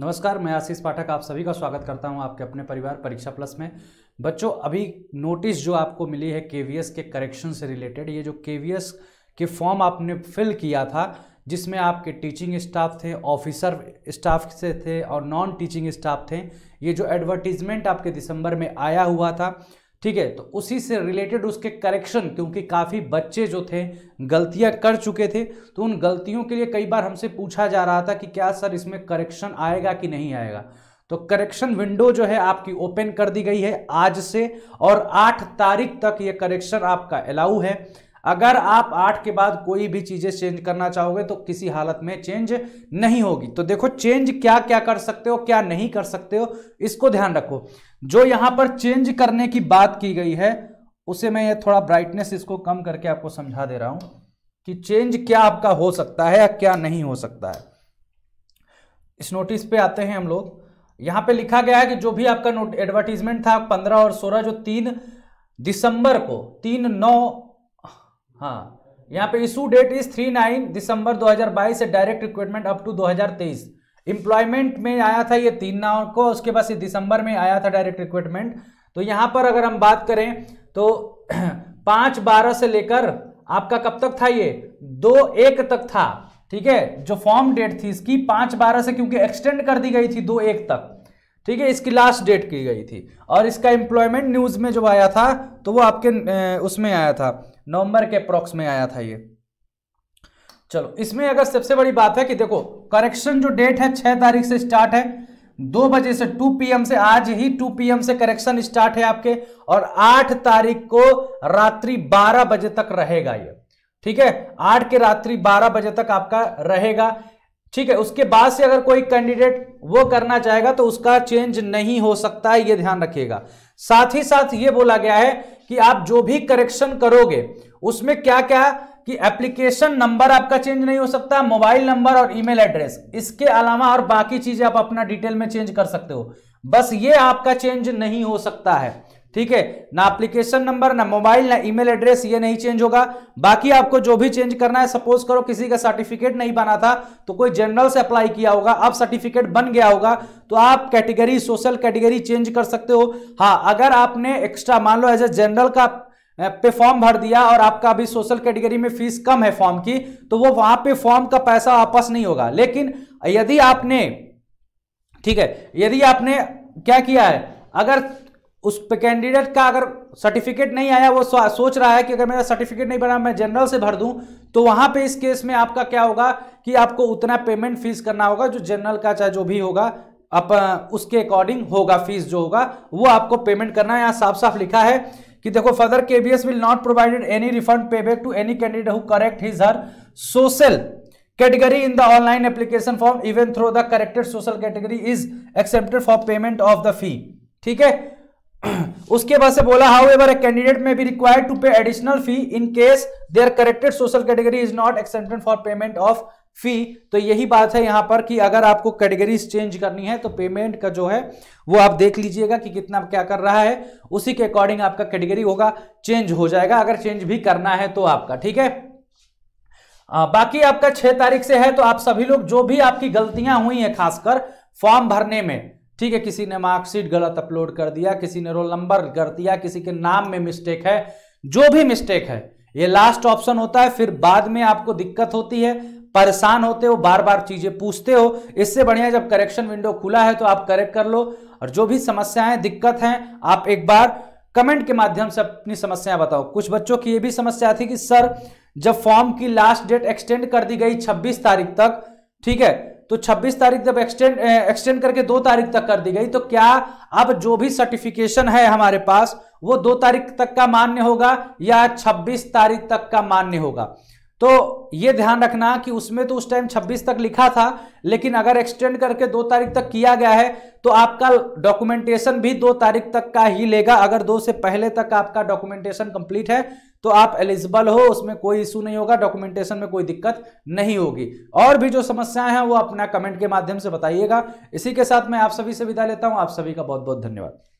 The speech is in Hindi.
नमस्कार मैं आशीष पाठक आप सभी का स्वागत करता हूं आपके अपने परिवार परीक्षा प्लस में बच्चों अभी नोटिस जो आपको मिली है केवीएस के करेक्शन से रिलेटेड ये जो केवीएस के फॉर्म आपने फिल किया था जिसमें आपके टीचिंग स्टाफ थे ऑफिसर स्टाफ से थे और नॉन टीचिंग स्टाफ थे ये जो एडवर्टीजमेंट आपके दिसंबर में आया हुआ था ठीक है तो उसी से रिलेटेड उसके करेक्शन क्योंकि काफ़ी बच्चे जो थे गलतियां कर चुके थे तो उन गलतियों के लिए कई बार हमसे पूछा जा रहा था कि क्या सर इसमें करेक्शन आएगा कि नहीं आएगा तो करेक्शन विंडो जो है आपकी ओपन कर दी गई है आज से और 8 तारीख तक ये करेक्शन आपका अलाउ है अगर आप आठ के बाद कोई भी चीज़ें चेंज करना चाहोगे तो किसी हालत में चेंज नहीं होगी तो देखो चेंज क्या क्या कर सकते हो क्या नहीं कर सकते हो इसको ध्यान रखो जो यहां पर चेंज करने की बात की गई है उसे मैं ये थोड़ा ब्राइटनेस इसको कम करके आपको समझा दे रहा हूं कि चेंज क्या आपका हो सकता है या क्या नहीं हो सकता है इस नोटिस पे आते हैं हम लोग यहां पे लिखा गया है कि जो भी आपका एडवर्टीजमेंट था पंद्रह और सोलह जो तीन दिसंबर को तीन नौ हाँ यहाँ पे issue date is three nine दिसंबर 2022 से direct recruitment up to 2023 employment में आया था ये तीन नाव को उसके बाद दिसंबर में आया था डायरेक्ट रिक्रूटमेंट तो यहाँ पर अगर हम बात करें तो पाँच बारह से लेकर आपका कब तक था ये दो एक तक था ठीक है जो फॉर्म डेट थी इसकी पाँच बारह से क्योंकि एक्सटेंड कर दी गई थी दो एक तक ठीक है इसकी लास्ट डेट की गई थी और इसका एम्प्लॉयमेंट न्यूज़ में जो आया था तो वो आपके उसमें आया था नवंबर के अप्रोक्स में आया था ये चलो इसमें अगर सबसे बड़ी बात है कि देखो करेक्शन जो डेट है छह तारीख से स्टार्ट है दो बजे से टू पीएम से आज ही टू पीएम से करेक्शन स्टार्ट है आपके और आठ तारीख को रात्रि बारह बजे तक रहेगा ये ठीक है आठ के रात्रि बारह बजे तक आपका रहेगा ठीक है उसके बाद से अगर कोई कैंडिडेट वो करना चाहेगा तो उसका चेंज नहीं हो सकता है ये ध्यान रखिएगा साथ ही साथ ये बोला गया है कि आप जो भी करेक्शन करोगे उसमें क्या क्या कि एप्लीकेशन नंबर आपका चेंज नहीं हो सकता मोबाइल नंबर और ईमेल एड्रेस इसके अलावा और बाकी चीजें आप अपना डिटेल में चेंज कर सकते हो बस ये आपका चेंज नहीं हो सकता है ठीक है ना एप्लीकेशन नंबर ना मोबाइल ना ईमेल एड्रेस ये नहीं चेंज होगा बाकी आपको जो भी चेंज करना है सपोज करो किसी का सर्टिफिकेट नहीं बना था तो कोई जनरल से अप्लाई किया होगा अब सर्टिफिकेट बन गया होगा तो आप कैटेगरी सोशल कैटेगरी चेंज कर सकते हो हाँ अगर आपने एक्स्ट्रा मान लो एज ए जनरल का पे फॉर्म भर दिया और आपका अभी सोशल कैटेगरी में फीस कम है फॉर्म की तो वो वहां पे फॉर्म का पैसा वापस नहीं होगा लेकिन यदि आपने ठीक है यदि आपने क्या किया है अगर उस कैंडिडेट का अगर सर्टिफिकेट नहीं आया वो सोच रहा है कि अगर मेरा सर्टिफिकेट नहीं बना मैं जनरल से भर दूं तो वहां पे इस केस में आपका क्या होगा कि आपको उतना पेमेंट फीस करना होगा जो जनरल का चाहे जो भी होगा आप उसके अकॉर्डिंग होगा फीस जो होगा वो आपको पेमेंट करना है यहाँ साफ साफ लिखा है कि देखो further KBS will not provided any refund pay back to any candidate who correct his her social category in the online application form even through the corrected social category is accepted for payment of the fee ठीक है उसके बाद से बोला however a candidate may be required to pay additional fee in case their corrected social category is not accepted for payment of फी तो यही बात है यहां पर कि अगर आपको कैटेगरीज चेंज करनी है तो पेमेंट का जो है वो आप देख लीजिएगा कि कितना क्या कर रहा है उसी के अकॉर्डिंग आपका कैटेगरी होगा चेंज हो जाएगा अगर चेंज भी करना है तो आपका ठीक है आ, बाकी आपका छह तारीख से है तो आप सभी लोग जो भी आपकी गलतियां हुई है खासकर फॉर्म भरने में ठीक है किसी ने मार्कशीट गलत अपलोड कर दिया किसी ने रोल नंबर कर दिया किसी के नाम में मिस्टेक है जो भी मिस्टेक है ये लास्ट ऑप्शन होता है फिर बाद में आपको दिक्कत होती है परेशान होते हो बार बार चीजें पूछते हो इससे बढ़िया जब करेक्शन विंडो खुला है तो आप करेक्ट कर लो और जो भी समस्याएं दिक्कत हैं आप एक बार कमेंट के माध्यम से अपनी समस्याएं बताओ कुछ बच्चों की ये भी समस्या थी कि सर जब फॉर्म की लास्ट डेट एक्सटेंड कर दी गई 26 तारीख तक ठीक है तो 26 तारीख जब एक्सटेंड एक्सटेंड करके दो तारीख तक कर दी गई तो क्या अब जो भी सर्टिफिकेशन है हमारे पास वो दो तारीख तक का मान्य होगा या 26 तारीख तक का मान्य होगा तो ये ध्यान रखना कि उसमें तो उस टाइम 26 तक लिखा था लेकिन अगर एक्सटेंड करके दो तारीख तक किया गया है तो आपका डॉक्यूमेंटेशन भी दो तारीख तक का ही लेगा अगर दो से पहले तक आपका डॉक्यूमेंटेशन कंप्लीट है तो आप एलिजिबल हो उसमें कोई इशू नहीं होगा डॉक्यूमेंटेशन में कोई दिक्कत नहीं होगी और भी जो समस्याएं हैं वो अपना कमेंट के माध्यम से बताइएगा इसी के साथ मैं आप सभी से विदा लेता हूं आप सभी का बहुत बहुत धन्यवाद